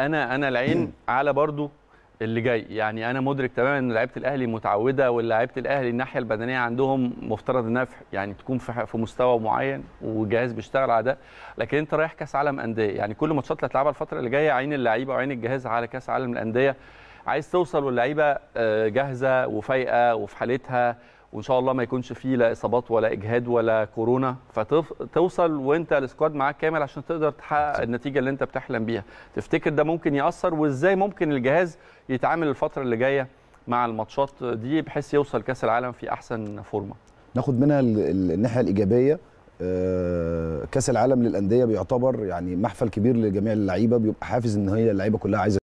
انا انا العين على برضو اللي جاي يعني انا مدرك تماما ان لعيبه الاهلي متعوده ولاعيبه الاهلي الناحيه البدنيه عندهم مفترض انها يعني تكون في مستوى معين والجهاز بيشتغل على ده لكن انت رايح كاس عالم انديه يعني كل ماتشات اللي هتلعبها الفتره اللي جايه عين اللعيبه وعين الجهاز على كاس عالم الانديه عايز توصل واللعيبه آه، جاهزه وفايقه وفي حالتها وان شاء الله ما يكونش فيه لا اصابات ولا اجهاد ولا كورونا فتوصل وانت السكواد معاك كامل عشان تقدر تحقق النتيجه اللي انت بتحلم بيها تفتكر ده ممكن ياثر وازاي ممكن الجهاز يتعامل الفتره اللي جايه مع الماتشات دي بحيث يوصل كاس العالم في احسن فورمه ناخد منها الناحيه الايجابيه آه، كاس العالم للانديه بيعتبر يعني محفل كبير لجميع اللعيبه بيبقى حافز ان هي اللعيبه كلها عايزه